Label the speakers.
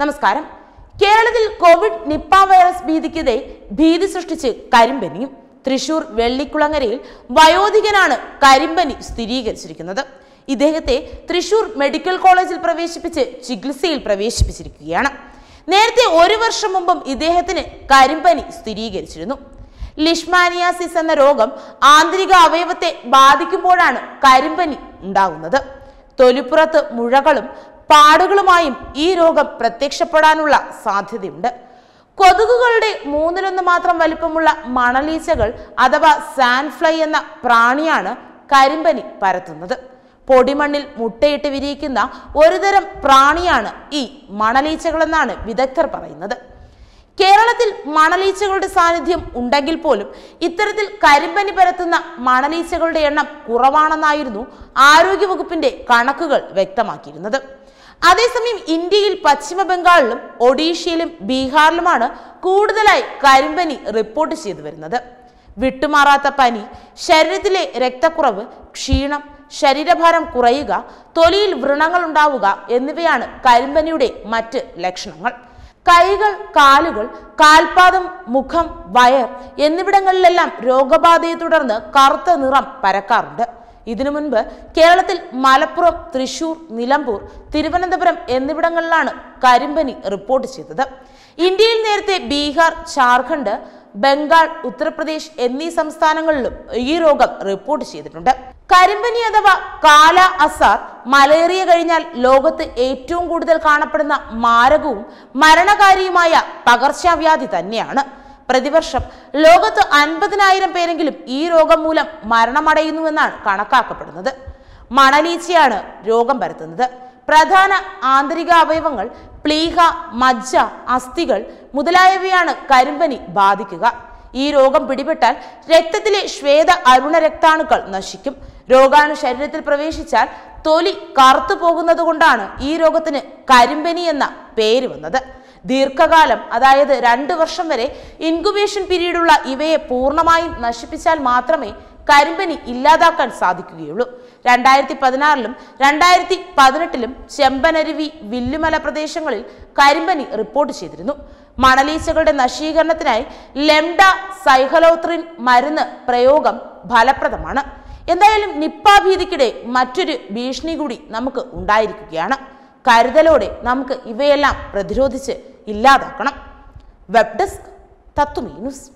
Speaker 1: നമസ്കാരം കേരളത്തിൽ Covid Nipah virus ഭീതിക്കെതിരെ ഭീതി സൃഷ്ടിച്ച് കരിമ്പനിയും തൃശൂർ വെള്ളിക്കുളങ്ങരയിൽ വയോധികനാണ് കരിമ്പനി സ്ഥിരീകരിച്ചിരിക്കുന്നത് ഇദ്ദേഹത്തെ തൃശൂർ മെഡിക്കൽ കോളേജിൽ പ്രവേശിപ്പിച്ച് ചികിത്സയിൽ പ്രവേശിപ്പിച്ചിരിക്കുകയാണ് നേരത്തെ ഒരു വർഷം മുമ്പും ഇദ്ദേഹത്തിന് കരിമ്പനി സ്ഥിരീകരിച്ചിരുന്നു ലിഷ്മാനിയാസിസ് എന്ന രോഗം ആന്തരിക അവയവത്തെ ബാധിക്കുമ്പോഴാണ് കരിമ്പനി ഉണ്ടാകുന്നത് തൊലിപ്പുറത്ത് മുഴകളും പാടുകളുമായും ഈ രോഗം പ്രത്യക്ഷപ്പെടാനുള്ള സാധ്യതയുണ്ട് കൊതുകുകളുടെ മൂന്നിലൊന്ന് മാത്രം വലിപ്പമുള്ള മണലീച്ചകൾ അഥവാ സാൻഫ്ലൈ എന്ന പ്രാണിയാണ് കരിമ്പനി പരത്തുന്നത് പൊടിമണ്ണിൽ മുട്ടയിട്ട് വിരിയിക്കുന്ന ഒരുതരം പ്രാണിയാണ് ഈ മണലീച്ചകളെന്നാണ് വിദഗ്ധർ പറയുന്നത് കേരളത്തിൽ മണലീച്ചകളുടെ സാന്നിധ്യം ഉണ്ടെങ്കിൽ പോലും ഇത്തരത്തിൽ കരിമ്പനി പരത്തുന്ന മണലീച്ചകളുടെ എണ്ണം കുറവാണെന്നായിരുന്നു ആരോഗ്യവകുപ്പിന്റെ കണക്കുകൾ വ്യക്തമാക്കിയിരുന്നത് അതേസമയം ഇന്ത്യയിൽ പശ്ചിമ ബംഗാളിലും ഒഡീഷയിലും ബീഹാറിലുമാണ് കൂടുതലായി കരിമ്പനി റിപ്പോർട്ട് ചെയ്തു വരുന്നത് വിട്ടുമാറാത്ത പനി ശരീരത്തിലെ രക്തക്കുറവ് ക്ഷീണം ശരീരഭാരം കുറയുക തൊലിയിൽ വ്രണങ്ങൾ ഉണ്ടാവുക എന്നിവയാണ് കരിമ്പനിയുടെ മറ്റ് ലക്ഷണങ്ങൾ കൈകൾ കാലുകൾ കാൽപാദം മുഖം വയർ എന്നിവിടങ്ങളിലെല്ലാം രോഗബാധയെ തുടർന്ന് കറുത്ത നിറം പരക്കാറുണ്ട് ഇതിനു മുൻപ് കേരളത്തിൽ മലപ്പുറം തൃശൂർ നിലമ്പൂർ തിരുവനന്തപുരം എന്നിവിടങ്ങളിലാണ് കരിമ്പനി റിപ്പോർട്ട് ചെയ്തത് ഇന്ത്യയിൽ നേരത്തെ ബീഹാർ ജാർഖണ്ഡ് ബംഗാൾ ഉത്തർപ്രദേശ് എന്നീ സംസ്ഥാനങ്ങളിലും ഈ രോഗം റിപ്പോർട്ട് ചെയ്തിട്ടുണ്ട് കരിമ്പനി അഥവാ കാല അസാർ മലേറിയ കഴിഞ്ഞാൽ ലോകത്ത് ഏറ്റവും കൂടുതൽ കാണപ്പെടുന്ന മാരകവും മരണകാരിയുമായ പകർച്ചവ്യാധി തന്നെയാണ് പ്രതിവർഷം ലോകത്ത് അൻപതിനായിരം പേരെങ്കിലും ഈ രോഗം മൂലം മരണമടയുന്നുവെന്നാണ് കണക്കാക്കപ്പെടുന്നത് മണലീച്ചയാണ് രോഗം പരത്തുന്നത് പ്രധാന ആന്തരിക അവയവങ്ങൾ പ്ലീഹ മജ്ജ അസ്ഥികൾ മുതലായവയാണ് കരിമ്പനി ബാധിക്കുക ഈ രോഗം പിടിപെട്ടാൽ രക്തത്തിലെ ശ്വേത അരുണ രക്താണുക്കൾ നശിക്കും രോഗാണു ശരീരത്തിൽ പ്രവേശിച്ചാൽ തൊലി കറുത്തു പോകുന്നത് കൊണ്ടാണ് ഈ രോഗത്തിന് കരിമ്പനി എന്ന പേര് വന്നത് ദീർഘകാലം അതായത് രണ്ട് വർഷം വരെ ഇൻകുബേഷൻ പീരീഡുള്ള ഇവയെ പൂർണ്ണമായും നശിപ്പിച്ചാൽ മാത്രമേ കരിമ്പനി ഇല്ലാതാക്കാൻ സാധിക്കുകയുള്ളൂ രണ്ടായിരത്തി പതിനാറിലും രണ്ടായിരത്തി പതിനെട്ടിലും ചെമ്പനരുവി വില്ലുമല പ്രദേശങ്ങളിൽ കരിമ്പനി റിപ്പോർട്ട് ചെയ്തിരുന്നു മണലീച്ചകളുടെ നശീകരണത്തിനായി ലെംഡ സൈഹലോത്രിൻ മരുന്ന് പ്രയോഗം ഫലപ്രദമാണ് എന്തായാലും നിപ്പ ഭീതിക്കിടെ മറ്റൊരു ഭീഷണി കൂടി നമുക്ക് ഉണ്ടായിരിക്കുകയാണ് കരുതലോടെ നമുക്ക് ഇവയെല്ലാം പ്രതിരോധിച്ച് ഇല്ലാതാക്കണം വെബ് ഡെസ്ക് തത്വമീ ന്യൂസ്